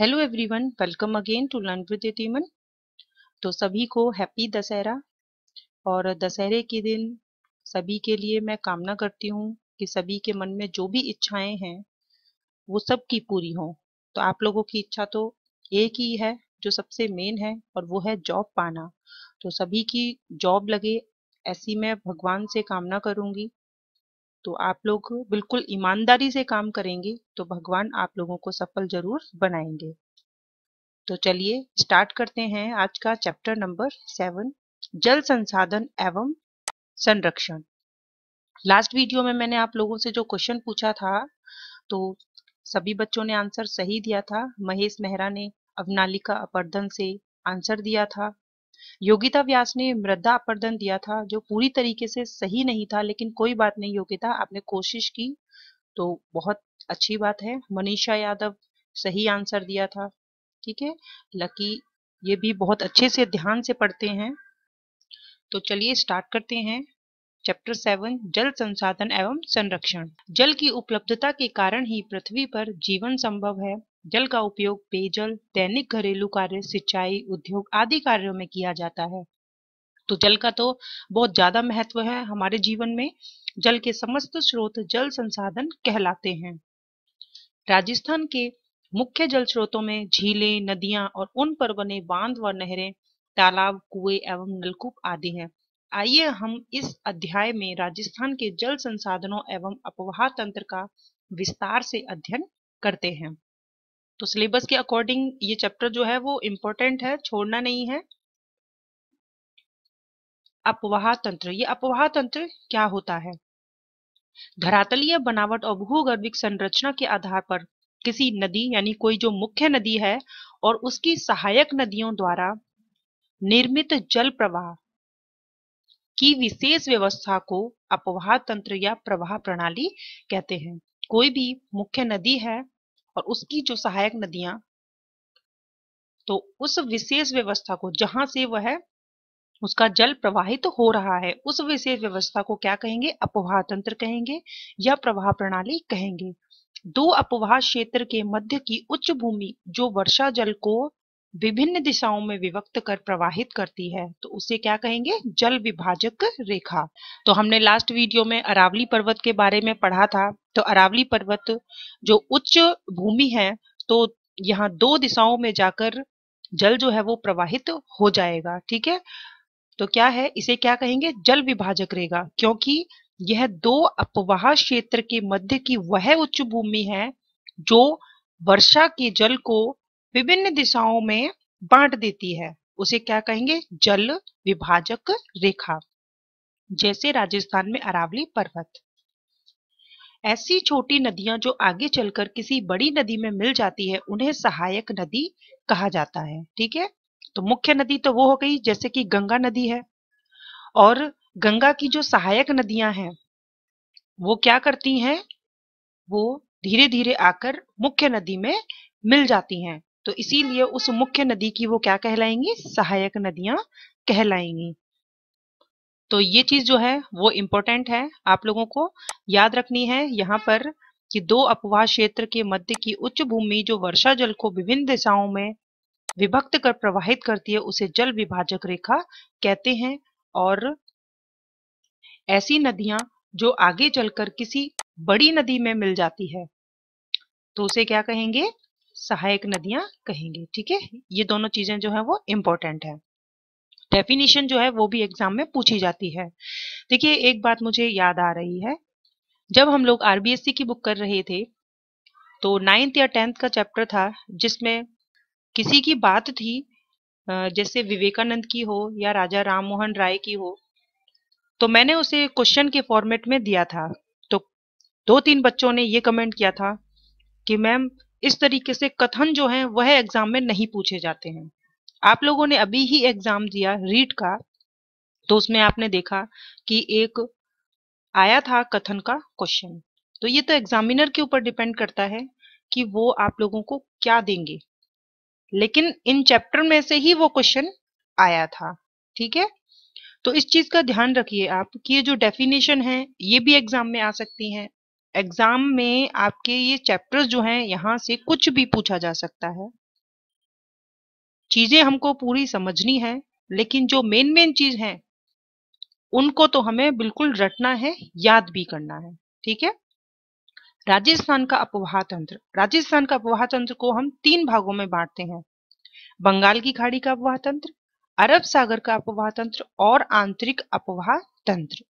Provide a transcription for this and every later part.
Hello everyone welcome again to learn with यतीमन तो सभी को हैप्पी दशहरा और दशहरे के दिन सभी के लिए मैं कामना करती हूँ कि सभी के मन में जो भी इच्छाएं हैं वो सब की पूरी हों तो आप लोगों की इच्छा तो एक ही है जो सबसे मेन है और वो है जॉब पाना तो सभी की जॉब लगे ऐसी मैं भगवान से कामना करूँगी तो आप लोग बिल्कुल ईमानदारी से काम करेंगे तो भगवान आप लोगों को सफल जरूर बनाएंगे तो चलिए स्टार्ट करते हैं आज का चैप्टर नंबर सेवन जल संसाधन एवं संरक्षण लास्ट वीडियो में मैंने आप लोगों से जो क्वेश्चन पूछा था तो सभी बच्चों ने आंसर सही दिया था महेश मेहरा ने अवनालिका अपर्दन से आंसर दिया था योगिता व्यास ने मृदा अपर्दन दिया था जो पूरी तरीके से सही नहीं था लेकिन कोई बात नहीं योगिता आपने कोशिश की तो बहुत अच्छी बात है मनीषा यादव सही आंसर दिया था ठीक है लकी ये भी बहुत अच्छे से ध्यान से पढ़ते हैं तो चलिए स्टार्ट करते हैं चैप्टर सेवन जल संसाधन एवं संरक्षण जल की उपलब्धता के कारण ही पृथ्वी पर जीवन संभव है जल का उपयोग पेयजल दैनिक घरेलू कार्य सिंचाई उद्योग आदि कार्यों में किया जाता है तो जल का तो बहुत ज्यादा महत्व है हमारे जीवन में जल के समस्त स्रोत जल संसाधन कहलाते हैं राजस्थान के मुख्य जल स्रोतों में झीलें नदियां और उन पर बने बांध व नहरें तालाब कुएं एवं नलकूप आदि हैं आइए हम इस अध्याय में राजस्थान के जल संसाधनों एवं अपवाह तंत्र का विस्तार से अध्ययन करते हैं तो सिलेबस के अकॉर्डिंग ये चैप्टर जो है वो इम्पोर्टेंट है छोड़ना नहीं है अपवाह तंत्र ये अपवाह तंत्र क्या होता है धरातलीय बनावट और भूगर्भिक संरचना के आधार पर किसी नदी यानी कोई जो मुख्य नदी है और उसकी सहायक नदियों द्वारा निर्मित जल प्रवाह की विशेष व्यवस्था को अपवाह तंत्र या प्रवाह प्रणाली कहते हैं कोई भी मुख्य नदी है और उसकी जो सहायक नदियां तो उस विशेष व्यवस्था को जहां से वह उसका जल प्रवाहित तो हो रहा है उस विशेष व्यवस्था को क्या कहेंगे अपवाह तंत्र कहेंगे या प्रवाह प्रणाली कहेंगे दो अपवाह क्षेत्र के मध्य की उच्च भूमि जो वर्षा जल को विभिन्न दिशाओं में विभक्त कर प्रवाहित करती है तो उसे क्या कहेंगे जल विभाजक रेखा तो हमने लास्ट वीडियो में अरावली पर्वत के बारे में पढ़ा था तो अरावली पर्वत जो उच्च भूमि है तो यहाँ दो दिशाओं में जाकर जल जो है वो प्रवाहित हो जाएगा ठीक है तो क्या है इसे क्या कहेंगे जल विभाजक रेखा क्योंकि यह दो अपवाह क्षेत्र के मध्य की वह उच्च भूमि है जो वर्षा के जल को विभिन्न दिशाओं में बांट देती है उसे क्या कहेंगे जल विभाजक रेखा जैसे राजस्थान में अरावली पर्वत ऐसी छोटी नदियां जो आगे चलकर किसी बड़ी नदी में मिल जाती है उन्हें सहायक नदी कहा जाता है ठीक है तो मुख्य नदी तो वो हो गई जैसे कि गंगा नदी है और गंगा की जो सहायक नदियां हैं वो क्या करती हैं वो धीरे धीरे आकर मुख्य नदी में मिल जाती हैं तो इसीलिए उस मुख्य नदी की वो क्या कहलाएंगी सहायक नदियां कहलाएंगी तो ये चीज जो है वो इम्पोर्टेंट है आप लोगों को याद रखनी है यहाँ पर कि दो अपवाह क्षेत्र के मध्य की उच्च भूमि जो वर्षा जल को विभिन्न दिशाओं में विभक्त कर प्रवाहित करती है उसे जल विभाजक रेखा कहते हैं और ऐसी नदियां जो आगे चलकर किसी बड़ी नदी में मिल जाती है तो उसे क्या कहेंगे सहायक नदियां कहेंगे ठीक है हम्म। ये दोनों चीजें जो है वो इम्पोर्टेंट है डेफिनेशन जो है वो भी एग्जाम में पूछी जाती है देखिए एक बात मुझे याद आ रही है जब हम लोग आरबीएससी की बुक कर रहे थे तो नाइन्थ या टेंथ का चैप्टर था जिसमें किसी की बात थी जैसे विवेकानंद की हो या राजा राम मोहन राय की हो तो मैंने उसे क्वेश्चन के फॉर्मेट में दिया था तो दो तीन बच्चों ने ये कमेंट किया था कि मैम इस तरीके से कथन जो है वह एग्जाम में नहीं पूछे जाते हैं आप लोगों ने अभी ही एग्जाम दिया रीट का तो उसमें आपने देखा कि एक आया था कथन का क्वेश्चन तो ये तो एग्जामिनर के ऊपर डिपेंड करता है कि वो आप लोगों को क्या देंगे लेकिन इन चैप्टर में से ही वो क्वेश्चन आया था ठीक है तो इस चीज का ध्यान रखिए आप कि ये जो डेफिनेशन है ये भी एग्जाम में आ सकती हैं एग्जाम में आपके ये चैप्टर्स जो हैं यहाँ से कुछ भी पूछा जा सकता है चीजें हमको पूरी समझनी है लेकिन जो मेन मेन चीज है उनको तो हमें बिल्कुल रटना है याद भी करना है ठीक है राजस्थान का अपवाह तंत्र राजस्थान का अपवाह तंत्र को हम तीन भागों में बांटते हैं बंगाल की खाड़ी का अपवाह तंत्र अरब सागर का अपवाह तंत्र और आंतरिक अपवाह तंत्र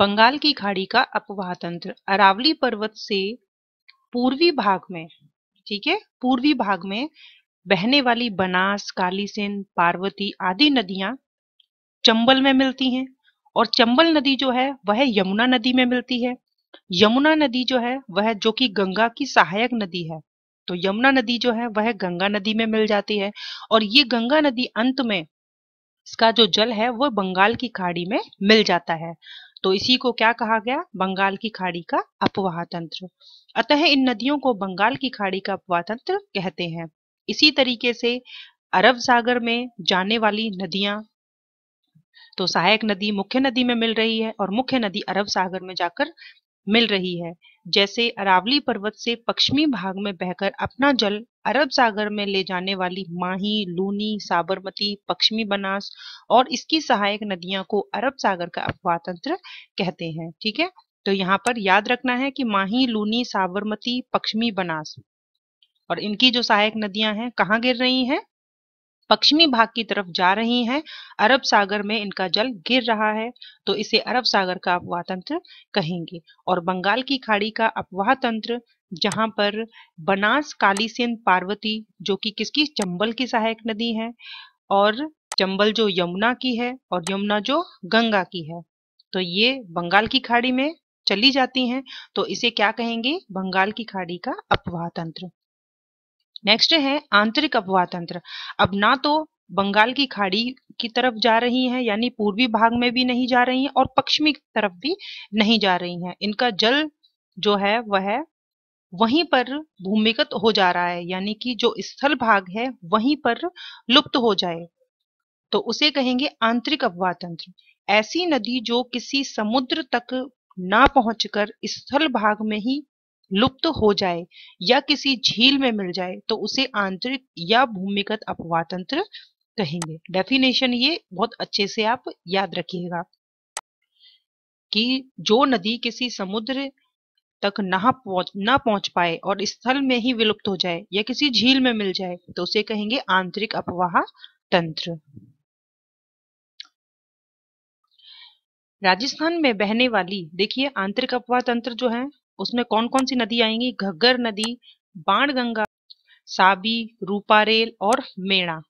बंगाल की खाड़ी का अपवाह तंत्र अरावली पर्वत से पूर्वी भाग में ठीक है पूर्वी भाग में बहने वाली बनास कालीसेन पार्वती आदि नदियां चंबल में मिलती हैं और चंबल नदी जो है वह यमुना नदी में मिलती है यमुना नदी जो है वह जो कि गंगा की सहायक नदी है तो यमुना नदी जो है वह गंगा नदी में मिल जाती है और ये गंगा नदी अंत में इसका जो जल है वह बंगाल की खाड़ी में मिल जाता है तो इसी को क्या कहा गया बंगाल की खाड़ी का अपवाह तंत्र अतः इन नदियों को बंगाल की खाड़ी का अपवाह तंत्र कहते हैं इसी तरीके से अरब सागर में जाने वाली नदियां तो सहायक नदी मुख्य नदी में मिल रही है और मुख्य नदी अरब सागर में जाकर मिल रही है जैसे अरावली पर्वत से पश्चिमी भाग में बहकर अपना जल अरब सागर में ले जाने वाली माही लूनी साबरमती पश्चिमी बनास और इसकी सहायक नदियां को अरब सागर का तंत्र कहते हैं ठीक है तो यहाँ पर याद रखना है कि माही लूनी साबरमती पश्चिमी बनास और इनकी जो सहायक नदियां हैं कहाँ गिर रही हैं पश्चिमी भाग की तरफ जा रही हैं अरब सागर में इनका जल गिर रहा है तो इसे अरब सागर का अपवाह तंत्र कहेंगे और बंगाल की खाड़ी का अपवाह तंत्र जहां पर बनास कालीसेन पार्वती जो कि किसकी चंबल की सहायक नदी है और चंबल जो यमुना की है और यमुना जो गंगा की है तो ये बंगाल की खाड़ी में चली जाती हैं तो इसे क्या कहेंगे बंगाल की खाड़ी का अपवाह तंत्र नेक्स्ट है आंतरिक अपवाह तंत्र अब ना तो बंगाल की खाड़ी की तरफ जा रही हैं यानी पूर्वी भाग में भी नहीं जा रही हैं और पश्चिमी तरफ भी नहीं जा रही हैं इनका जल जो है वह वहीं पर भूमिगत हो जा रहा है यानी कि जो स्थल भाग है वहीं पर लुप्त हो जाए तो उसे कहेंगे आंतरिक अपवाह तंत्र ऐसी नदी जो किसी समुद्र तक ना पहुंचकर स्थल भाग में ही लुप्त हो जाए या किसी झील में मिल जाए तो उसे आंतरिक या भूमिगत अपवातंत्र कहेंगे डेफिनेशन ये बहुत अच्छे से आप याद रखिएगा कि जो नदी किसी समुद्र तक ना पहुंच ना पहुंच पाए और स्थल में ही विलुप्त हो जाए या किसी झील में मिल जाए तो उसे कहेंगे आंतरिक अपवाह तंत्र राजस्थान में बहने वाली देखिए आंतरिक अपवाह तंत्र जो है उसमें कौन कौन सी नदी आएंगी घग्गर नदी बाण गंगा साबी रूपारेल और मेणा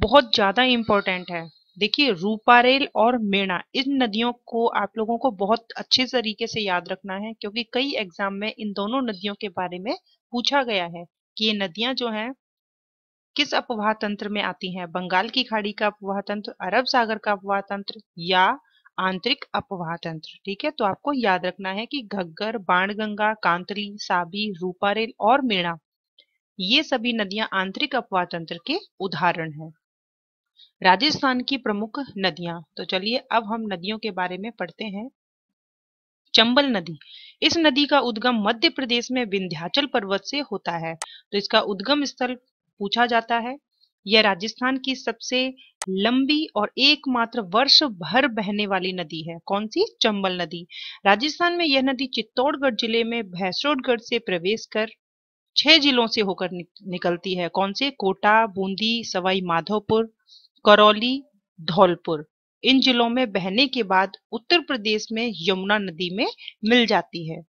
बहुत ज्यादा इंपॉर्टेंट है देखिए रूपारेल और मेणा इन नदियों को आप लोगों को बहुत अच्छे तरीके से याद रखना है क्योंकि कई एग्जाम में इन दोनों नदियों के बारे में पूछा गया है कि ये नदियां जो हैं किस अपवाह तंत्र में आती हैं बंगाल की खाड़ी का अपवाह तंत्र अरब सागर का अपवाह तंत्र या आंतरिक अपवाहतंत्र ठीक है तो आपको याद रखना है कि घग्गर बाणगंगा कांतली साबी रूपारेल और मीणा ये सभी नदियां आंतरिक अपवाहतंत्र के उदाहरण हैं राजस्थान की प्रमुख नदियां तो चलिए अब हम नदियों के बारे में पढ़ते हैं चंबल नदी इस नदी का उद्गम मध्य प्रदेश में विंध्याचल पर्वत से होता है तो इसका उद्गम स्थल पूछा जाता है यह राजस्थान की सबसे लंबी और एकमात्र वर्ष भर बहने वाली नदी है कौन सी चंबल नदी राजस्थान में यह नदी चित्तौड़गढ़ जिले में भैंसोड़गढ़ से प्रवेश कर छह जिलों से होकर निकलती है कौन से कोटा बूंदी सवाई माधोपुर करौली धौलपुर इन जिलों में बहने के बाद उत्तर प्रदेश में यमुना नदी में मिल जाती है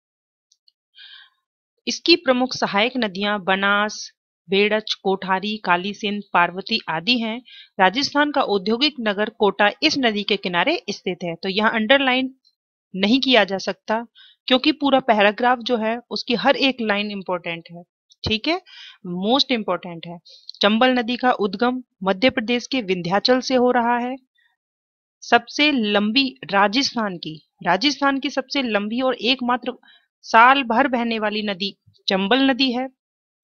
इसकी प्रमुख सहायक नदियां बनास बेड़च कोठारी कालीसिंध पार्वती आदि हैं राजस्थान का औद्योगिक नगर कोटा इस नदी के किनारे स्थित है तो यहाँ अंडरलाइन नहीं किया जा सकता क्योंकि पूरा पैराग्राफ जो है उसकी हर एक लाइन इंपॉर्टेंट है ठीक है मोस्ट इंपॉर्टेंट है चंबल नदी का उद्गम मध्य प्रदेश के विंध्याचल से हो रहा है सबसे लंबी राजस्थान की राजस्थान की सबसे लंबी और एकमात्र साल भर बहने वाली नदी चंबल नदी है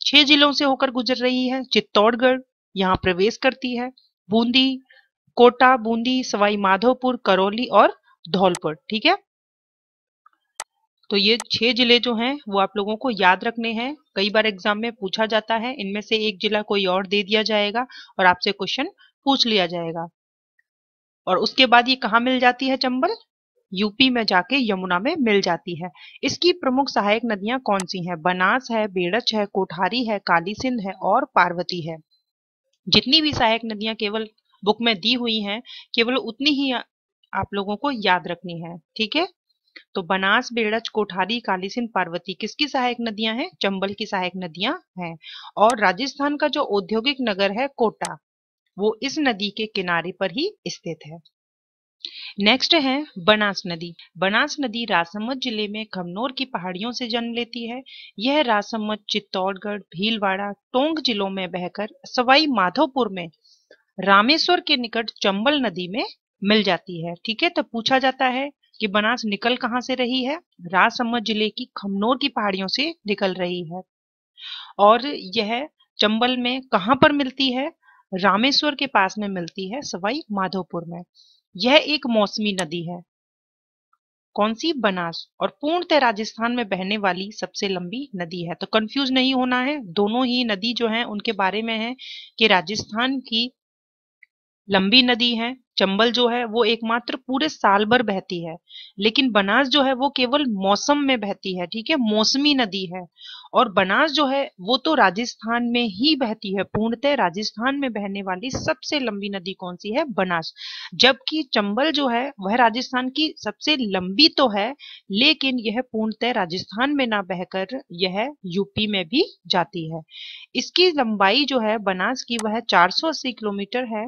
छह जिलों से होकर गुजर रही है चित्तौड़गढ़ यहाँ प्रवेश करती है बूंदी कोटा बूंदी सवाई माधोपुर करौली और धौलपुर ठीक है तो ये छह जिले जो हैं वो आप लोगों को याद रखने हैं कई बार एग्जाम में पूछा जाता है इनमें से एक जिला कोई और दे दिया जाएगा और आपसे क्वेश्चन पूछ लिया जाएगा और उसके बाद ये कहाँ मिल जाती है चंबल यूपी में जाके यमुना में मिल जाती है इसकी प्रमुख सहायक नदियां कौन सी हैं बनास है बेड़च है कोठारी है काली सिंध है और पार्वती है जितनी भी सहायक नदियां केवल बुक में दी हुई हैं केवल उतनी ही आप लोगों को याद रखनी है ठीक है तो बनास बेड़च कोठारी सिंध पार्वती किसकी सहायक नदियां हैं चंबल की सहायक नदियां हैं और राजस्थान का जो औद्योगिक नगर है कोटा वो इस नदी के किनारे पर ही स्थित है नेक्स्ट है बनास नदी बनास नदी राजसमंद जिले में खमनोर की पहाड़ियों से जन्म लेती है यह राजसमंद चित्तौड़गढ़ भीलवाड़ा टोंग जिलों में बहकर सवाई माधोपुर में रामेश्वर के निकट चंबल नदी में मिल जाती है ठीक है तो पूछा जाता है कि बनास निकल कहां से रही है राजसमंद जिले की खमनोर की पहाड़ियों से निकल रही है और यह चंबल में कहां पर मिलती है रामेश्वर के पास में मिलती है सवाई माधोपुर में यह एक मौसमी नदी है कौन सी बनास और पूर्णतः राजस्थान में बहने वाली सबसे लंबी नदी है तो कंफ्यूज नहीं होना है दोनों ही नदी जो है उनके बारे में है कि राजस्थान की लंबी नदी है चंबल जो है वो एकमात्र पूरे साल भर बहती है लेकिन बनास जो है वो केवल मौसम में बहती है ठीक है मौसमी नदी है और बनास जो है वो तो राजस्थान में ही बहती है पूर्णतः राजस्थान में बहने वाली सबसे लंबी नदी कौन सी है बनास जबकि चंबल जो है वह राजस्थान की सबसे लंबी तो है लेकिन यह पूर्णतः राजस्थान में ना बहकर यह यूपी में भी जाती है इसकी लंबाई जो है बनास की वह चार किलोमीटर है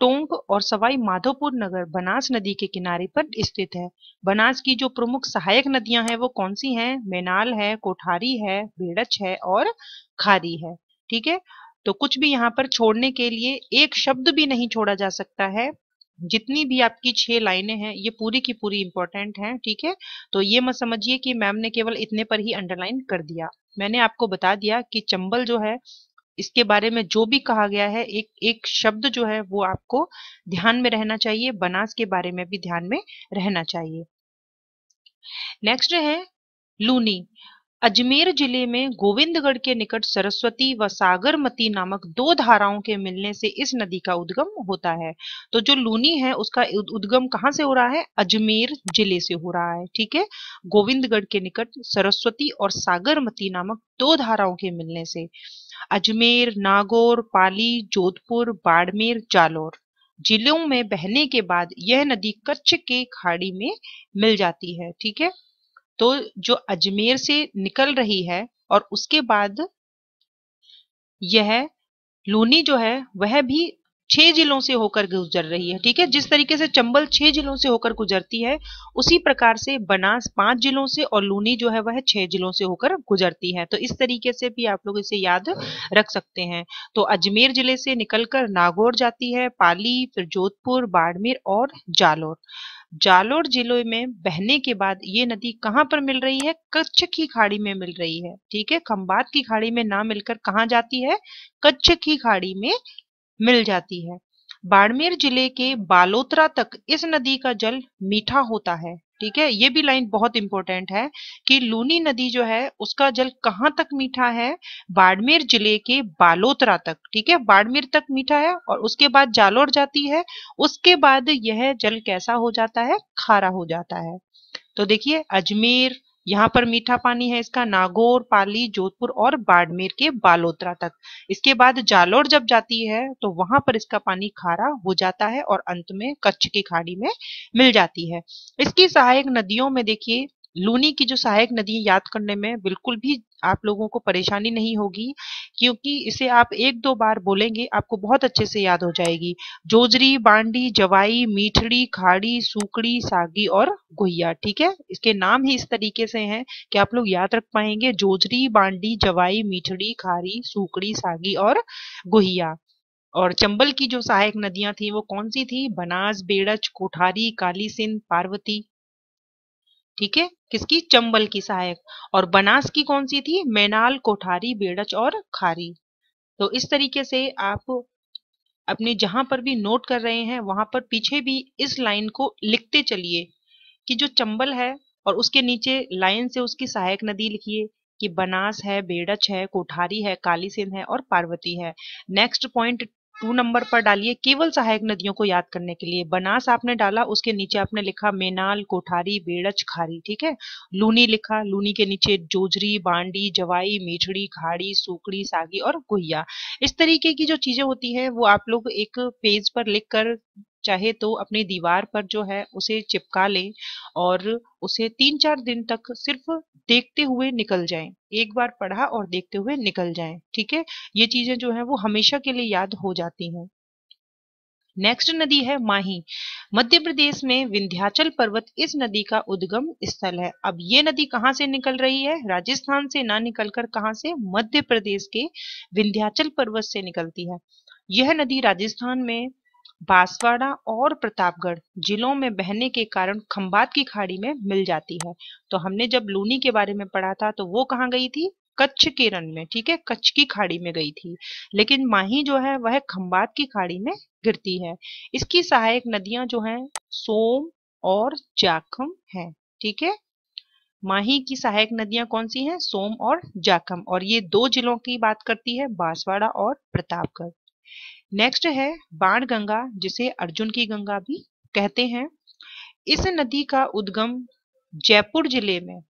टोंक और सवाई माधोपुर नगर बनास नदी के किनारे पर स्थित है बनास की जो प्रमुख सहायक नदियां हैं वो कौन सी हैं मेनाल है कोठारी है भेड़च है और खारी है ठीक है तो कुछ भी यहाँ पर छोड़ने के लिए एक शब्द भी नहीं छोड़ा जा सकता है जितनी भी आपकी छह लाइनें हैं ये पूरी की पूरी इंपॉर्टेंट हैं ठीक है तो ये मत समझिए कि मैम ने केवल इतने पर ही अंडरलाइन कर दिया मैंने आपको बता दिया कि चंबल जो है इसके बारे में जो भी कहा गया है एक एक शब्द जो है वो आपको ध्यान में रहना चाहिए बनास के बारे में भी ध्यान में रहना चाहिए नेक्स्ट है लूनी अजमेर जिले में गोविंदगढ़ के निकट सरस्वती व सागरमती नामक दो धाराओं के मिलने से इस नदी का उद्गम होता है तो जो लूनी है उसका उद्गम कहाँ से हो रहा है अजमेर जिले से हो रहा है ठीक है गोविंदगढ़ के निकट सरस्वती और सागरमती नामक दो धाराओं के मिलने से अजमेर नागौर पाली जोधपुर बाड़मेर जालौर जिलों में बहने के बाद यह नदी कच्छ के खाड़ी में मिल जाती है ठीक है तो जो अजमेर से निकल रही है और उसके बाद यह लूनी जो है वह भी छह जिलों से होकर गुजर रही है ठीक है जिस तरीके से चंबल छह जिलों से होकर गुजरती है उसी प्रकार से बनास पांच जिलों से और लूनी जो है वह छह जिलों से होकर गुजरती है तो इस तरीके से भी आप लोग इसे याद रख सकते हैं तो अजमेर जिले से निकलकर नागौर जाती है पाली फिर जोधपुर बाड़मेर और जालोर जालोर जिले में बहने के बाद ये नदी कहाँ पर मिल रही है कच्छ की खाड़ी में मिल रही है ठीक है खम्बात की खाड़ी में ना मिलकर कहा जाती है कच्छ की खाड़ी में मिल जाती है बाड़मेर जिले के बालोतरा तक इस नदी का जल मीठा होता है ठीक है ये भी लाइन बहुत इंपॉर्टेंट है कि लूनी नदी जो है उसका जल कहाँ तक मीठा है बाड़मेर जिले के बालोतरा तक ठीक है बाड़मेर तक मीठा है और उसके बाद जालोर जाती है उसके बाद यह जल कैसा हो जाता है खारा हो जाता है तो देखिए अजमेर यहाँ पर मीठा पानी है इसका नागौर पाली जोधपुर और बाड़मेर के बालोत्रा तक इसके बाद जालोर जब जाती है तो वहां पर इसका पानी खारा हो जाता है और अंत में कच्छ की खाड़ी में मिल जाती है इसकी सहायक नदियों में देखिए लूनी की जो सहायक नदी याद करने में बिल्कुल भी आप लोगों को परेशानी नहीं होगी क्योंकि इसे आप एक दो बार बोलेंगे आपको बहुत अच्छे से याद हो जाएगी जोजरी बांडी जवाई मीठड़ी खाड़ी सूकड़ी सागी और गुहिया ठीक है इसके नाम ही इस तरीके से हैं कि आप लोग याद रख पाएंगे जोजरी बांडी जवाई मीठड़ी खाड़ी सूकड़ी सागी और गुहिया और चंबल की जो सहायक नदियां थी वो कौन सी थी बनास बेड़च कोठारी काली सिंध पार्वती ठीक है किसकी चंबल की सहायक और बनास की कौन सी थी मैनाल कोठारी बेड़च और खारी तो इस तरीके से आप अपने जहां पर भी नोट कर रहे हैं वहां पर पीछे भी इस लाइन को लिखते चलिए कि जो चंबल है और उसके नीचे लाइन से उसकी सहायक नदी लिखिए कि बनास है बेड़च है कोठारी है कालीसिंध है और पार्वती है नेक्स्ट पॉइंट टू नंबर पर डालिए केवल सहायक नदियों को याद करने के लिए बनास आपने डाला उसके नीचे आपने लिखा मेनाल कोठारी बेड़च खारी ठीक है लूनी लिखा लूनी के नीचे जोजरी बांडी जवाई मेछड़ी खाड़ी सूकड़ी सागी और गुहिया इस तरीके की जो चीजें होती है वो आप लोग एक पेज पर लिख कर चाहे तो अपनी दीवार पर जो है उसे चिपका लें और उसे तीन चार दिन तक सिर्फ देखते हुए निकल जाएं एक बार पढ़ा और देखते हुए निकल जाएं ठीक है ये चीजें जो है वो हमेशा के लिए याद हो जाती हैं नेक्स्ट नदी है माही मध्य प्रदेश में विंध्याचल पर्वत इस नदी का उद्गम स्थल है अब ये नदी कहाँ से निकल रही है राजस्थान से ना निकलकर कहाँ से मध्य प्रदेश के विंध्याचल पर्वत से निकलती है यह नदी राजस्थान में बांसवाड़ा और प्रतापगढ़ जिलों में बहने के कारण खंबात की खाड़ी में मिल जाती है तो हमने जब लूनी के बारे में पढ़ा था तो वो कहाँ गई थी कच्छ के रन में ठीक है कच्छ की खाड़ी में गई थी लेकिन माही जो है वह खंबात की खाड़ी में गिरती है इसकी सहायक नदियां जो हैं सोम और जाखम है ठीक है माही की सहायक नदियां कौन सी हैं सोम और जाखम और ये दो जिलों की बात करती है बांसवाड़ा और प्रतापगढ़ नेक्स्ट है बाण गंगा जिसे अर्जुन की गंगा भी कहते हैं इस नदी का उद्गम जयपुर जिले में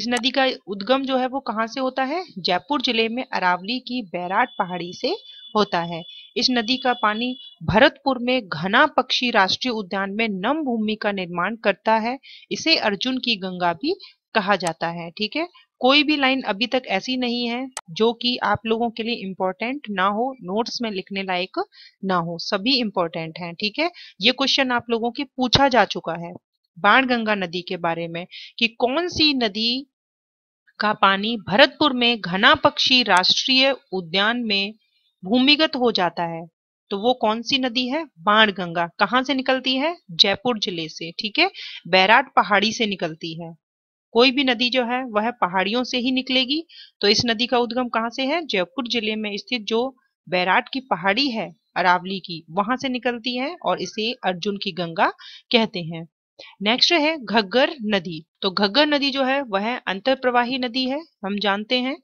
इस नदी का उद्गम जो है वो कहाँ से होता है जयपुर जिले में अरावली की बैराट पहाड़ी से होता है इस नदी का पानी भरतपुर में घना पक्षी राष्ट्रीय उद्यान में नम भूमि का निर्माण करता है इसे अर्जुन की गंगा भी कहा जाता है ठीक है कोई भी लाइन अभी तक ऐसी नहीं है जो कि आप लोगों के लिए इम्पोर्टेंट ना हो नोट्स में लिखने लायक ना हो सभी इम्पोर्टेंट हैं ठीक है ये क्वेश्चन आप लोगों के पूछा जा चुका है बाण गंगा नदी के बारे में कि कौन सी नदी का पानी भरतपुर में घना पक्षी राष्ट्रीय उद्यान में भूमिगत हो जाता है तो वो कौन सी नदी है बाण गंगा कहाँ से निकलती है जयपुर जिले से ठीक है बैराट पहाड़ी से निकलती है कोई भी नदी जो है वह पहाड़ियों से ही निकलेगी तो इस नदी का उद्गम कहाँ से है जयपुर जिले में स्थित जो बैराट की पहाड़ी है अरावली की वहां से निकलती है और इसे अर्जुन की गंगा कहते हैं नेक्स्ट है घग्गर नदी तो घग्गर नदी जो है वह अंतर प्रवाही नदी है हम जानते हैं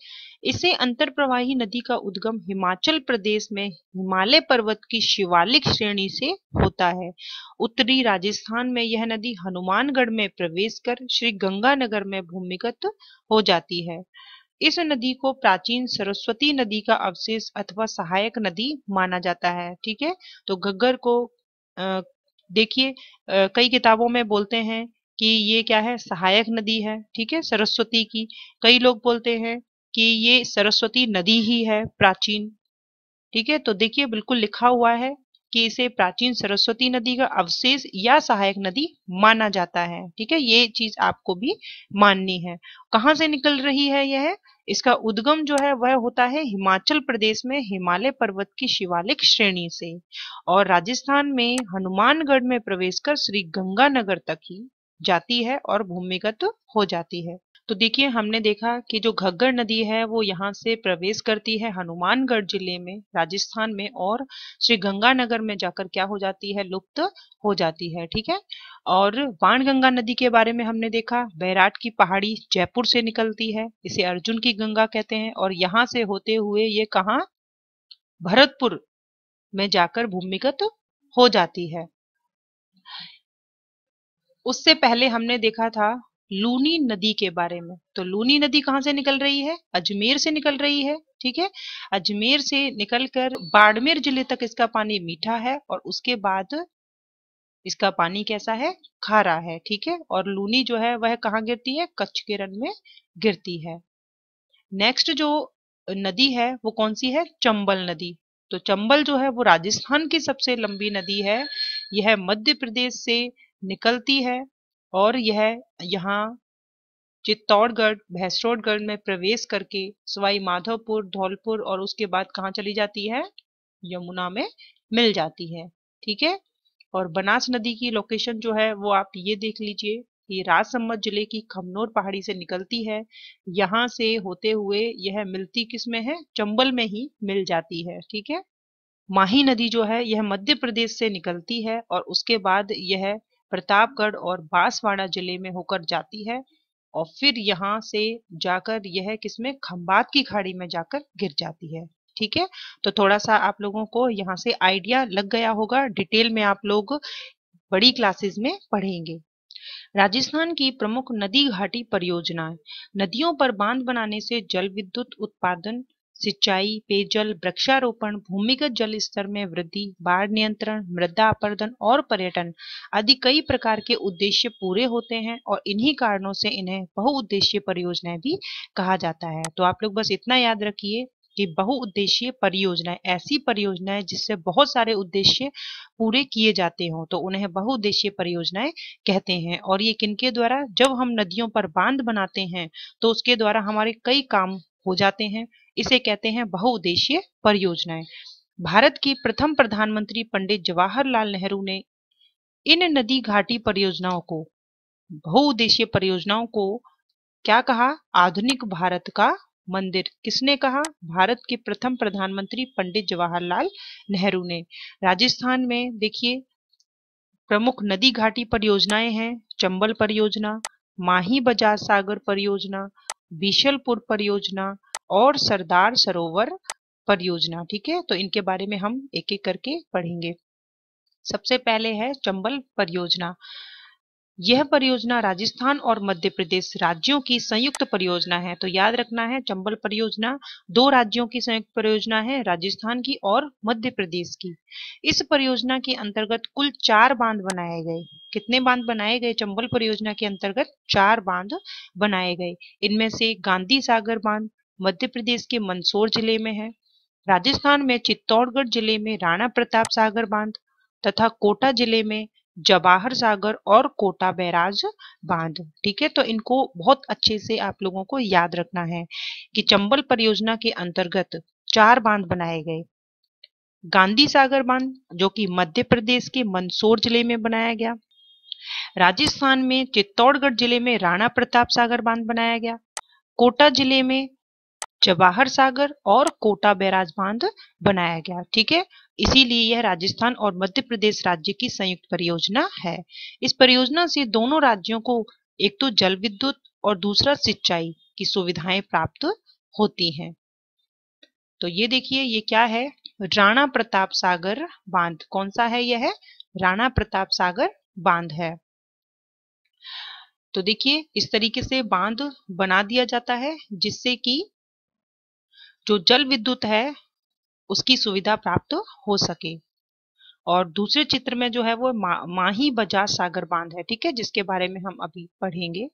इसे अंतर प्रवाही नदी का उद्गम हिमाचल प्रदेश में हिमालय पर्वत की शिवालिक श्रेणी से होता है उत्तरी राजस्थान में यह नदी हनुमानगढ़ में प्रवेश कर श्री गंगानगर में भूमिगत हो जाती है इस नदी को प्राचीन सरस्वती नदी का अवशेष अथवा सहायक नदी माना जाता है ठीक है तो घग्गर को देखिए कई किताबों में बोलते हैं कि ये क्या है सहायक नदी है ठीक है सरस्वती की कई लोग बोलते हैं कि ये सरस्वती नदी ही है प्राचीन ठीक है तो देखिए बिल्कुल लिखा हुआ है कि इसे प्राचीन सरस्वती नदी का अवशेष या सहायक नदी माना जाता है ठीक है ये चीज आपको भी माननी है कहाँ से निकल रही है यह इसका उद्गम जो है वह होता है हिमाचल प्रदेश में हिमालय पर्वत की शिवालिक श्रेणी से और राजस्थान में हनुमानगढ़ में प्रवेश कर श्री गंगानगर तक ही जाती है और भूमिगत हो जाती है तो देखिए हमने देखा कि जो घग्गर नदी है वो यहाँ से प्रवेश करती है हनुमानगढ़ जिले में राजस्थान में और श्री गंगानगर में जाकर क्या हो जाती है लुप्त हो जाती है ठीक है और बाण गंगा नदी के बारे में हमने देखा बैराट की पहाड़ी जयपुर से निकलती है इसे अर्जुन की गंगा कहते हैं और यहाँ से होते हुए ये कहा भरतपुर में जाकर भूमिगत हो जाती है उससे पहले हमने देखा था लूनी नदी के बारे में तो लूनी नदी कहाँ से निकल रही है अजमेर से निकल रही है ठीक है अजमेर से निकलकर बाड़मेर जिले तक इसका पानी मीठा है और उसके बाद इसका पानी कैसा है खारा है ठीक है और लूनी जो है वह कहाँ गिरती है कच्छ के रन में गिरती है नेक्स्ट जो नदी है वो कौन सी है चंबल नदी तो चंबल जो है वो राजस्थान की सबसे लंबी नदी है यह मध्य प्रदेश से निकलती है और यह यहाँ चित्तौड़गढ़ भैंसरोडगढ़ में प्रवेश करके सवाई माधवपुर धौलपुर और उसके बाद कहाँ चली जाती है यमुना में मिल जाती है ठीक है और बनास नदी की लोकेशन जो है वो आप ये देख लीजिए ये राजसमंद जिले की खमनोर पहाड़ी से निकलती है यहाँ से होते हुए यह मिलती किस में है चंबल में ही मिल जाती है ठीक है माही नदी जो है यह मध्य प्रदेश से निकलती है और उसके बाद यह प्रतापगढ़ और बांसवाड़ा जिले में होकर जाती है और फिर यहाँ से जाकर यह किसमें खम्बात की खाड़ी में जाकर गिर जाती है ठीक है तो थोड़ा सा आप लोगों को यहाँ से आइडिया लग गया होगा डिटेल में आप लोग बड़ी क्लासेस में पढ़ेंगे राजस्थान की प्रमुख नदी घाटी परियोजनाएं नदियों पर बांध बनाने से जल विद्युत उत्पादन सिंचाई पेयजल वृक्षारोपण भूमिगत जल स्तर में वृद्धि बाढ़ नियंत्रण मृदा अपर्दन और पर्यटन आदि कई प्रकार के उद्देश्य पूरे होते हैं और इन्हीं कारणों से इन्हें बहुउद्देश्य परियोजनाएं भी कहा जाता है तो आप लोग बस इतना याद रखिए कि बहुउद्देशीय परियोजनाएं ऐसी परियोजनाएं जिससे बहुत सारे उद्देश्य पूरे किए जाते हों तो उन्हें बहुउद्देशीय परियोजनाएं कहते हैं और ये किनके द्वारा जब हम नदियों पर बांध बनाते हैं तो उसके द्वारा हमारे कई काम हो जाते हैं इसे कहते हैं बहुउद्देशीय परियोजनाएं भारत की प्रथम प्रधानमंत्री पंडित जवाहरलाल नेहरू ने इन नदी घाटी परियोजनाओं को बहुउद्देशीय परियोजनाओं को क्या कहा आधुनिक भारत का मंदिर किसने कहा भारत के प्रथम प्रधानमंत्री पंडित जवाहरलाल नेहरू ने राजस्थान में देखिए प्रमुख नदी घाटी परियोजनाएं हैं चंबल परियोजना माही बजाज सागर परियोजना बिशलपुर परियोजना और सरदार सरोवर परियोजना ठीक है तो इनके बारे में हम एक एक करके पढ़ेंगे सबसे पहले है चंबल परियोजना यह परियोजना राजस्थान और मध्य प्रदेश राज्यों की संयुक्त परियोजना है तो याद रखना है चंबल परियोजना दो राज्यों की संयुक्त परियोजना है राजस्थान की और मध्य प्रदेश की इस परियोजना के अंतर्गत कुल चार बांध बनाए गए कितने बांध बनाए गए चंबल परियोजना के अंतर्गत चार बांध बनाए गए इनमें से गांधी सागर बांध मध्य प्रदेश के मंदसौर जिले में है राजस्थान में चित्तौड़गढ़ जिले में राणा प्रताप सागर बांध तथा कोटा जिले में जवाहर सागर और कोटा बैराज बांध ठीक है तो इनको बहुत अच्छे से आप लोगों को याद रखना है कि चंबल परियोजना के अंतर्गत चार बांध बनाए गए गांधी सागर बांध जो कि मध्य प्रदेश के मंदसौर जिले में बनाया गया राजस्थान में चित्तौड़गढ़ जिले में राणा प्रताप सागर बांध बनाया गया कोटा जिले में जवाहर सागर और कोटा बैराज बांध बनाया गया ठीक है इसीलिए यह राजस्थान और मध्य प्रदेश राज्य की संयुक्त परियोजना है इस परियोजना से दोनों राज्यों को एक तो जल विद्युत और दूसरा सिंचाई की सुविधाएं प्राप्त होती हैं तो ये देखिए ये क्या है राणा प्रताप सागर बांध कौन सा है यह राणा प्रताप सागर बांध है तो देखिए इस तरीके से बांध बना दिया जाता है जिससे कि जो जल विद्युत है उसकी सुविधा प्राप्त हो सके और दूसरे चित्र में जो है वो मा, माही बजाज सागर बांध है ठीक है जिसके बारे में हम अभी पढ़ेंगे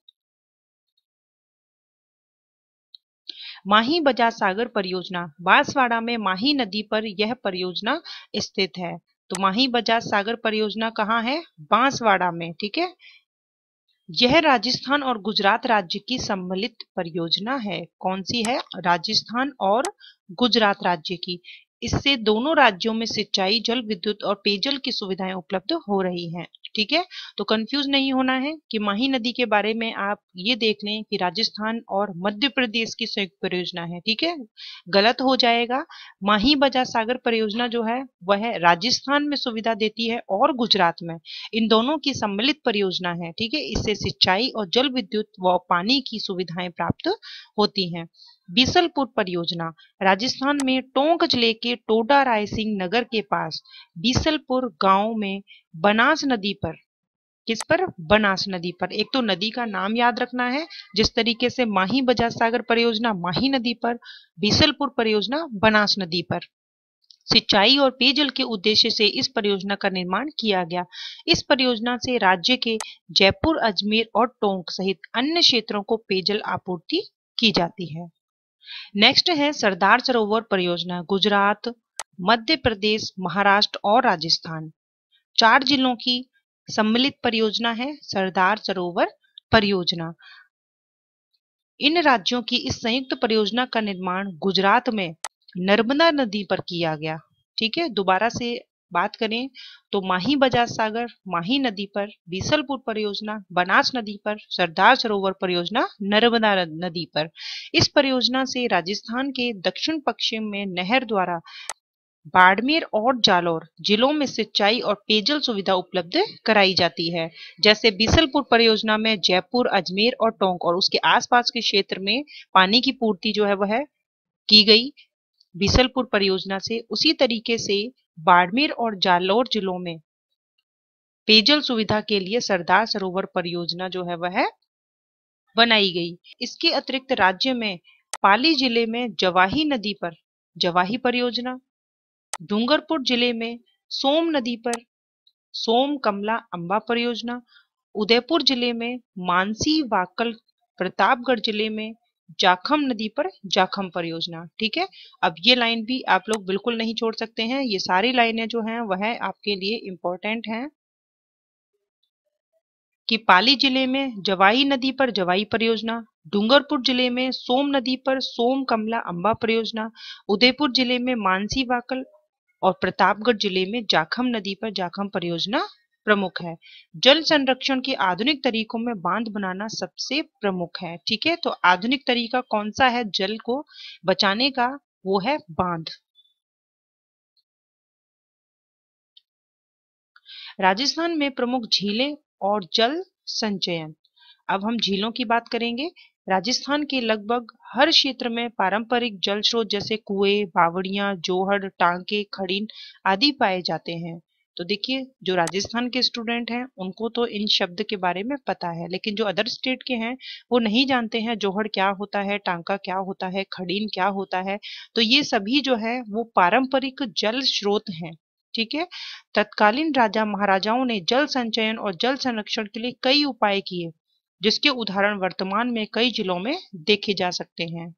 माही बजाज सागर परियोजना बांसवाड़ा में माही नदी पर यह परियोजना स्थित है तो माही बजाज सागर परियोजना कहाँ है बांसवाड़ा में ठीक है यह राजस्थान और गुजरात राज्य की सम्मिलित परियोजना है कौन सी है राजस्थान और गुजरात राज्य की इससे दोनों राज्यों में सिंचाई जल विद्युत और पेयजल की सुविधाएं उपलब्ध हो रही हैं ठीक है तो कंफ्यूज नहीं होना है कि माही नदी के बारे में आप ये देख लें कि राजस्थान और मध्य प्रदेश की संयुक्त परियोजना है ठीक है गलत हो जाएगा माही बजा सागर परियोजना जो है वह राजस्थान में सुविधा देती है और गुजरात में इन दोनों की सम्मिलित परियोजना है ठीक है इससे सिंचाई और जल विद्युत व पानी की सुविधाएं प्राप्त होती हैं बीसलपुर परियोजना राजस्थान में टोंक जिले के टोडा राय सिंह नगर के पास बीसलपुर गांव में बनास नदी पर किस पर बनास नदी पर एक तो नदी का नाम याद रखना है जिस तरीके से माही बजाज सागर परियोजना माही नदी पर बीसलपुर परियोजना बनास नदी पर सिंचाई और पेयजल के उद्देश्य से इस परियोजना का निर्माण किया गया इस परियोजना से राज्य के जयपुर अजमेर और टोंक सहित अन्य क्षेत्रों को पेयजल आपूर्ति की जाती है नेक्स्ट है सरदार सरोवर परियोजना गुजरात मध्य प्रदेश महाराष्ट्र और राजस्थान चार जिलों की सम्मिलित परियोजना है सरदार सरोवर परियोजना इन राज्यों की इस संयुक्त परियोजना का निर्माण गुजरात में नर्मदा नदी पर किया गया ठीक है दोबारा से बात करें तो माही बजाज सागर माही नदी पर बीसलपुर परियोजना बनास नदी पर सरदार सरोवर परियोजना नर्मदा नदी पर इस परियोजना से राजस्थान के दक्षिण पश्चिम में नहर द्वारा बाड़मेर और जालौर जिलों में सिंचाई और पेयजल सुविधा उपलब्ध कराई जाती है जैसे बीसलपुर परियोजना में जयपुर अजमेर और टोंक और उसके आसपास के क्षेत्र में पानी की पूर्ति जो है वह की गई बीसलपुर परियोजना से उसी तरीके से बाड़मेर और जालौर जिलों में पेयजल सुविधा के लिए सरदार सरोवर परियोजना जो है वह बनाई गई इसके अतिरिक्त राज्य में पाली जिले में जवाही नदी पर जवाही परियोजना डूंगरपुर जिले में सोम नदी पर सोम कमला अंबा परियोजना उदयपुर जिले में मानसी वाकल प्रतापगढ़ जिले में जाखम नदी पर जाखम परियोजना ठीक है अब ये लाइन भी आप लोग बिल्कुल नहीं छोड़ सकते हैं ये सारी लाइनें जो हैं वह है आपके लिए इम्पोर्टेंट हैं कि पाली जिले में जवाई नदी पर जवाई परियोजना डूंगरपुर जिले में सोम नदी पर सोम कमला अंबा परियोजना उदयपुर जिले में मानसी वाकल और प्रतापगढ़ जिले में जाखम नदी पर जाखम परियोजना प्रमुख है जल संरक्षण के आधुनिक तरीकों में बांध बनाना सबसे प्रमुख है ठीक है तो आधुनिक तरीका कौन सा है जल को बचाने का वो है बांध राजस्थान में प्रमुख झीलें और जल संचयन अब हम झीलों की बात करेंगे राजस्थान के लगभग हर क्षेत्र में पारंपरिक जल स्रोत जैसे कुएं बावड़ियां जोहड़ टांके खड़ीन आदि पाए जाते हैं तो देखिए जो राजस्थान के स्टूडेंट हैं उनको तो इन शब्द के बारे में पता है लेकिन जो अदर स्टेट के हैं वो नहीं जानते हैं जोहड़ क्या होता है टांका क्या होता है खड़ीन क्या होता है तो ये सभी जो है वो पारंपरिक जल स्रोत हैं ठीक है तत्कालीन राजा महाराजाओं ने जल संचयन और जल संरक्षण के लिए कई उपाय किए जिसके उदाहरण वर्तमान में कई जिलों में देखे जा सकते हैं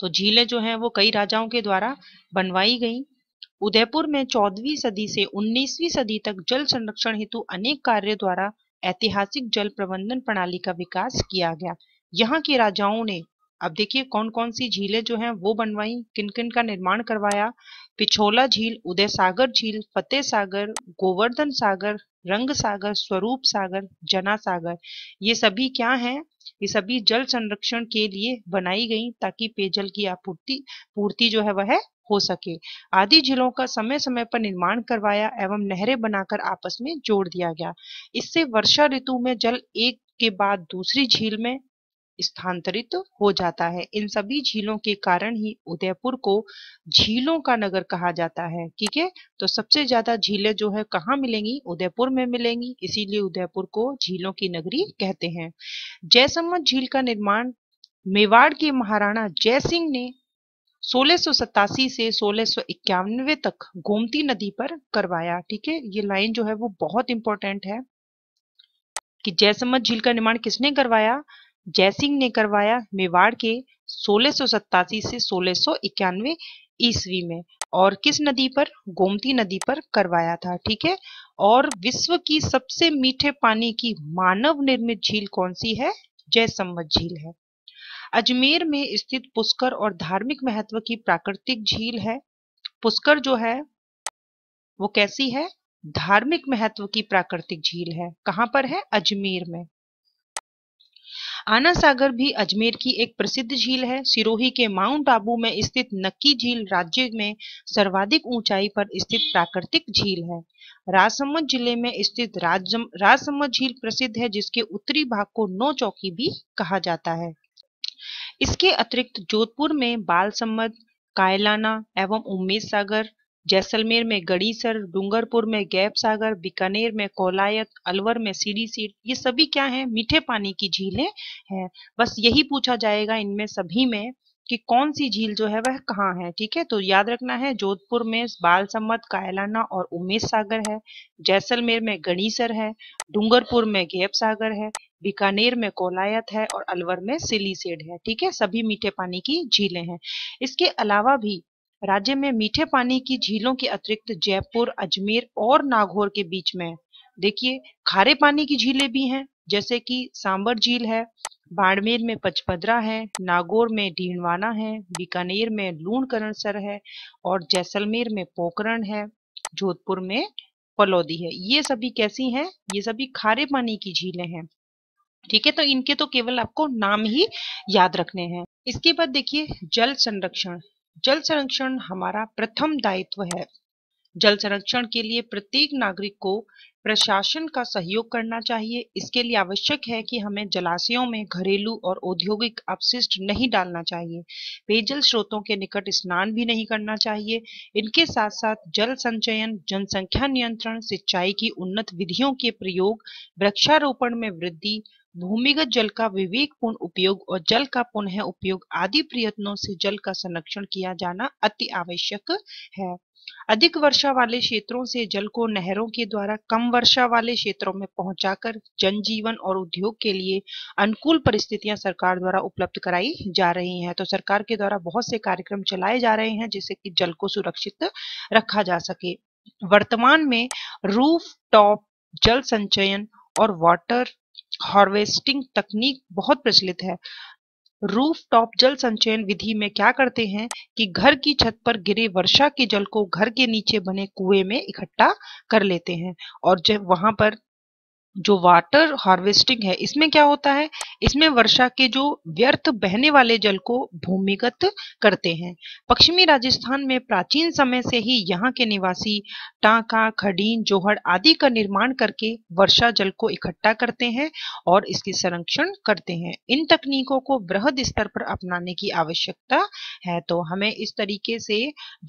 तो झीलें जो हैं वो कई राजाओं के द्वारा बनवाई गई उदयपुर में चौदहवीं सदी से 19वीं सदी तक जल संरक्षण हेतु अनेक कार्य द्वारा ऐतिहासिक जल प्रबंधन प्रणाली का विकास किया गया यहाँ के राजाओं ने अब देखिए कौन कौन सी झीलें जो हैं वो बनवाई किन किन का निर्माण करवाया पिछोला झील उदय सागर झील फतेह सागर गोवर्धन सागर रंग सागर स्वरूप सागर जना सागर ये सभी क्या हैं ये सभी जल संरक्षण के लिए बनाई गई ताकि पेयजल की आपूर्ति पूर्ति जो है वह हो सके आदि झीलों का समय समय पर निर्माण करवाया एवं नहरें बनाकर आपस में जोड़ दिया गया इससे वर्षा ऋतु में जल एक के बाद दूसरी झील में स्थानांतरित हो जाता है इन सभी झीलों के कारण ही उदयपुर को झीलों का नगर कहा जाता है ठीक है तो सबसे ज्यादा झीलें जो है कहाँ मिलेंगी उदयपुर में मिलेंगी इसीलिए उदयपुर को झीलों की नगरी कहते हैं जयसम्मत झील का निर्माण मेवाड़ के महाराणा जय सिंह ने सोलह से सोलह तक गोमती नदी पर करवाया ठीक है ये लाइन जो है वो बहुत इंपॉर्टेंट है कि जयसम्मत झील का निर्माण किसने करवाया जयसिंह ने करवाया मेवाड़ के सोलह से सोलह ईस्वी में और किस नदी पर गोमती नदी पर करवाया था ठीक है और विश्व की सबसे मीठे पानी की मानव निर्मित झील कौन सी है जयसम्मत झील है अजमेर में स्थित पुष्कर और धार्मिक महत्व की प्राकृतिक झील है पुष्कर जो है वो कैसी है धार्मिक महत्व की प्राकृतिक झील है कहाँ पर है अजमेर में आना सागर भी अजमेर की एक प्रसिद्ध झील है सिरोही के माउंट आबू में स्थित नक्की झील राज्य में सर्वाधिक ऊंचाई पर स्थित प्राकृतिक झील है राजसमंद जिले में स्थित राजसमंद झील प्रसिद्ध है जिसके उत्तरी भाग को नौ चौकी भी कहा जाता है इसके अतिरिक्त जोधपुर में बाल सम्मत कायलाना एवं उम्मेद सागर जैसलमेर में गड़ीसर डूंगरपुर में गैप सागर बीकानेर में कोलायत अलवर में सीढ़ी सीट ये सभी क्या है मीठे पानी की झीलें हैं बस यही पूछा जाएगा इनमें सभी में कि कौन सी झील जो है वह कहाँ है ठीक है तो याद रखना है जोधपुर में बाल सम्मत कायलाना और उमेश सागर है जैसलमेर में गणीसर है डूंगरपुर में घेप सागर है बीकानेर में कोलायत है और अलवर में सिलीसेड है ठीक है सभी मीठे पानी की झीलें हैं इसके अलावा भी राज्य में मीठे पानी की झीलों के अतिरिक्त जयपुर अजमेर और नागौर के बीच में देखिए खारे पानी की झीलें भी हैं जैसे कि सांबर झील है बाड़मेर में पचपदरा है नागौर में ढीणवाना है बीकानेर में लूणकरणसर है और जैसलमेर में पोकरण है जोधपुर में पलौदी है ये सभी कैसी हैं ये सभी खारे पानी की झीलें हैं ठीक है तो इनके तो केवल आपको नाम ही याद रखने हैं इसके बाद देखिए जल संरक्षण जल संरक्षण हमारा प्रथम दायित्व है जल संरक्षण के लिए प्रत्येक नागरिक को प्रशासन का सहयोग करना चाहिए इसके लिए आवश्यक है कि हमें जलाशयों में घरेलू और औद्योगिक अपशिष्ट नहीं डालना चाहिए पेयजल स्रोतों के निकट स्नान भी नहीं करना चाहिए इनके साथ साथ जल संचयन जनसंख्या नियंत्रण सिंचाई की उन्नत विधियों के प्रयोग वृक्षारोपण में वृद्धि भूमिगत जल का विवेकपूर्ण उपयोग और जल का पुनः उपयोग आदि प्रयत्नों से जल का संरक्षण किया जाना अति आवश्यक है अधिक वर्षा वाले क्षेत्रों से जल को नहरों के द्वारा कम वर्षा वाले क्षेत्रों में पहुंचाकर जनजीवन और उद्योग के लिए अनुकूल परिस्थितियां सरकार द्वारा उपलब्ध कराई जा रही हैं तो सरकार के द्वारा बहुत से कार्यक्रम चलाए जा रहे हैं जिससे कि जल को सुरक्षित रखा जा सके वर्तमान में रूफ टॉप जल संचयन और वाटर हार्वेस्टिंग तकनीक बहुत प्रचलित है रूफ टॉप जल संचयन विधि में क्या करते हैं कि घर की छत पर गिरे वर्षा के जल को घर के नीचे बने कुएं में इकट्ठा कर लेते हैं और जब वहां पर जो वाटर हार्वेस्टिंग है इसमें क्या होता है इसमें वर्षा के जो व्यर्थ बहने वाले जल को भूमिगत करते हैं पश्चिमी राजस्थान में प्राचीन समय से ही यहाँ के निवासी टाका खडीन जोहड़ आदि का निर्माण करके वर्षा जल को इकट्ठा करते हैं और इसके संरक्षण करते हैं इन तकनीकों को बृहद स्तर पर अपनाने की आवश्यकता है तो हमें इस तरीके से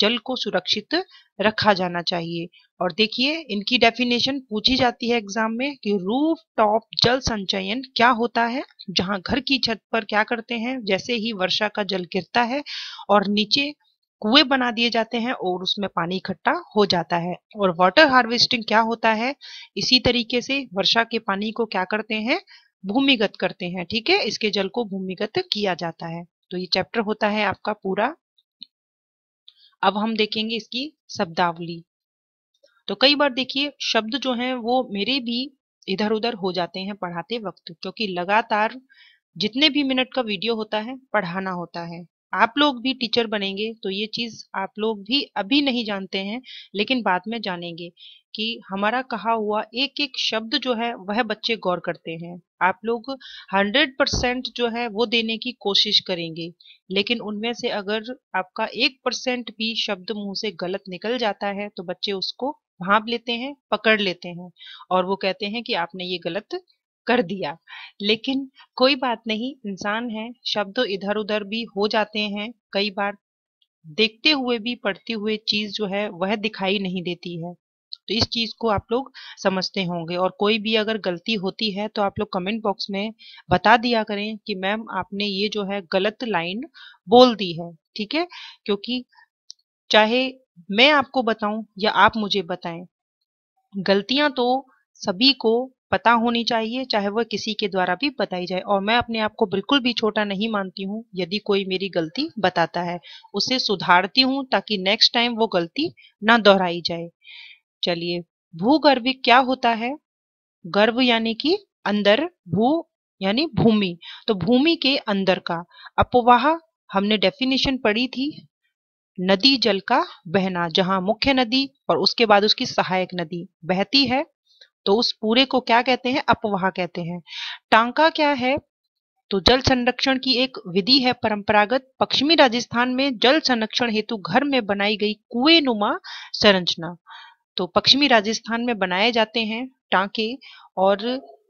जल को सुरक्षित रखा जाना चाहिए और देखिए इनकी डेफिनेशन पूछी जाती है एग्जाम में कि रूफ टॉप जल संचयन क्या होता है जहां घर की छत पर क्या करते हैं जैसे ही वर्षा का जल गिरता है और नीचे कुएं बना दिए जाते हैं और उसमें पानी इकट्ठा हो जाता है और वाटर हार्वेस्टिंग क्या होता है इसी तरीके से वर्षा के पानी को क्या करते हैं भूमिगत करते हैं ठीक है इसके जल को भूमिगत किया जाता है तो ये चैप्टर होता है आपका पूरा अब हम देखेंगे इसकी शब्दावली तो कई बार देखिए शब्द जो हैं वो मेरे भी इधर उधर हो जाते हैं पढ़ाते वक्त क्योंकि लगातार जितने भी मिनट का वीडियो होता है पढ़ाना होता है आप लोग भी टीचर बनेंगे तो ये चीज आप लोग भी अभी नहीं जानते हैं लेकिन बाद में जानेंगे कि हमारा कहा हुआ एक एक शब्द जो है वह बच्चे गौर करते हैं आप लोग हंड्रेड परसेंट जो है वो देने की कोशिश करेंगे लेकिन उनमें से अगर आपका एक परसेंट भी शब्द मुंह से गलत निकल जाता है तो बच्चे उसको भाप लेते हैं पकड़ लेते हैं और वो कहते हैं कि आपने ये गलत कर दिया लेकिन कोई बात नहीं इंसान है शब्द इधर उधर भी हो जाते हैं कई बार देखते हुए भी पढ़ते हुए चीज जो है वह दिखाई नहीं देती है तो इस चीज को आप लोग समझते होंगे और कोई भी अगर गलती होती है तो आप लोग कमेंट बॉक्स में बता दिया करें कि मैम आपने ये जो है गलत लाइन बोल दी है ठीक है क्योंकि चाहे मैं आपको बताऊं या आप मुझे बताएं गलतियां तो सभी को पता होनी चाहिए चाहे वह किसी के द्वारा भी बताई जाए और मैं अपने आप को बिल्कुल भी छोटा नहीं मानती हूँ यदि कोई मेरी गलती बताता है उसे सुधारती हूँ ताकि नेक्स्ट टाइम वो गलती ना दोहराई जाए चलिए भूगर्भिक क्या होता है गर्भ यानी कि अंदर भू यानी भूमि तो भूमि के अंदर का अपवाह हमने डेफिनेशन पढ़ी थी नदी जल का बहना जहां मुख्य नदी और उसके बाद उसकी सहायक नदी बहती है तो उस पूरे को क्या कहते हैं अपवाह कहते हैं टांका क्या है तो जल संरक्षण की एक विधि है परंपरागत पश्चिमी राजस्थान में जल संरक्षण हेतु घर में बनाई गई कुएं नुमा संरचना तो पश्चिमी राजस्थान में बनाए जाते हैं टांके और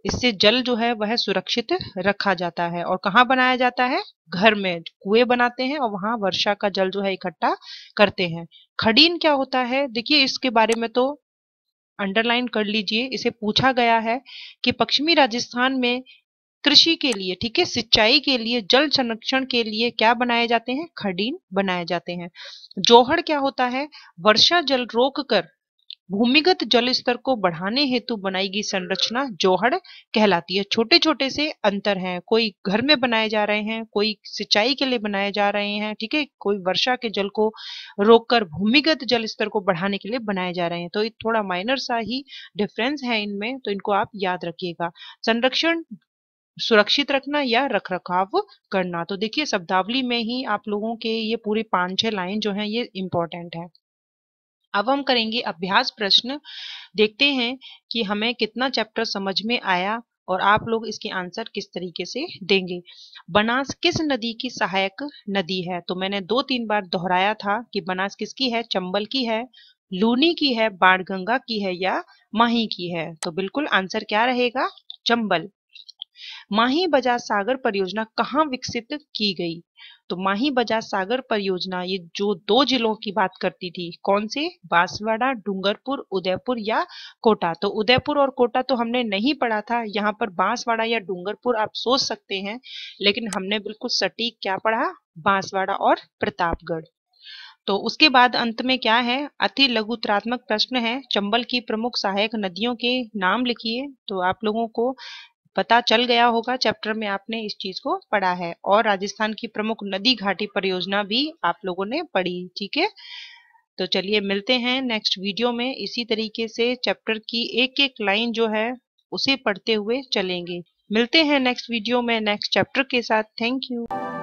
इससे जल जो है वह सुरक्षित रखा जाता है और कहाँ बनाया जाता है घर में कुएं बनाते हैं और वहां वर्षा का जल जो है इकट्ठा करते हैं खडीन क्या होता है देखिए इसके बारे में तो अंडरलाइन कर लीजिए इसे पूछा गया है कि पश्चिमी राजस्थान में कृषि के लिए ठीक है सिंचाई के लिए जल संरक्षण के लिए क्या बनाए जाते हैं खडीन बनाए जाते हैं जोहड़ क्या होता है वर्षा जल रोक कर भूमिगत जल स्तर को बढ़ाने हेतु बनाई गई संरचना जोहड़ कहलाती है छोटे छोटे से अंतर हैं कोई घर में बनाए जा रहे हैं कोई सिंचाई के लिए बनाए जा रहे हैं ठीक है कोई वर्षा के जल को रोककर भूमिगत जल स्तर को बढ़ाने के लिए बनाए जा रहे हैं तो ये थोड़ा माइनर सा ही डिफरेंस है इनमें तो इनको आप याद रखिएगा संरक्षण सुरक्षित रखना या रख रखाव करना तो देखिए शब्दावली में ही आप लोगों के ये पूरी पांच छह लाइन जो है ये इंपॉर्टेंट है अब हम करेंगे अभ्यास प्रश्न देखते हैं कि हमें कितना चैप्टर समझ में आया और आप लोग इसके आंसर किस तरीके से देंगे बनास किस नदी की सहायक नदी है तो मैंने दो तीन बार दोहराया था कि बनास किसकी है चंबल की है लूनी की है बाणगंगा की है या माही की है तो बिल्कुल आंसर क्या रहेगा चंबल माही बजाज सागर परियोजना कहाँ विकसित की गई तो माही बजाज सागर परियोजना ये जो दो जिलों की बात करती थी कौन से बांसवाड़ा डूंगरपुर उदयपुर या कोटा तो उदयपुर और कोटा तो हमने नहीं पढ़ा था यहाँ पर बांसवाड़ा या डूंगरपुर आप सोच सकते हैं लेकिन हमने बिल्कुल सटीक क्या पढ़ा बांसवाड़ा और प्रतापगढ़ तो उसके बाद अंत में क्या है अति लघुत्रात्मक प्रश्न है चंबल की प्रमुख सहायक नदियों के नाम लिखिए तो आप लोगों को पता चल गया होगा चैप्टर में आपने इस चीज को पढ़ा है और राजस्थान की प्रमुख नदी घाटी परियोजना भी आप लोगों ने पढ़ी ठीक है तो चलिए मिलते हैं नेक्स्ट वीडियो में इसी तरीके से चैप्टर की एक एक लाइन जो है उसे पढ़ते हुए चलेंगे मिलते हैं नेक्स्ट वीडियो में नेक्स्ट चैप्टर के साथ थैंक यू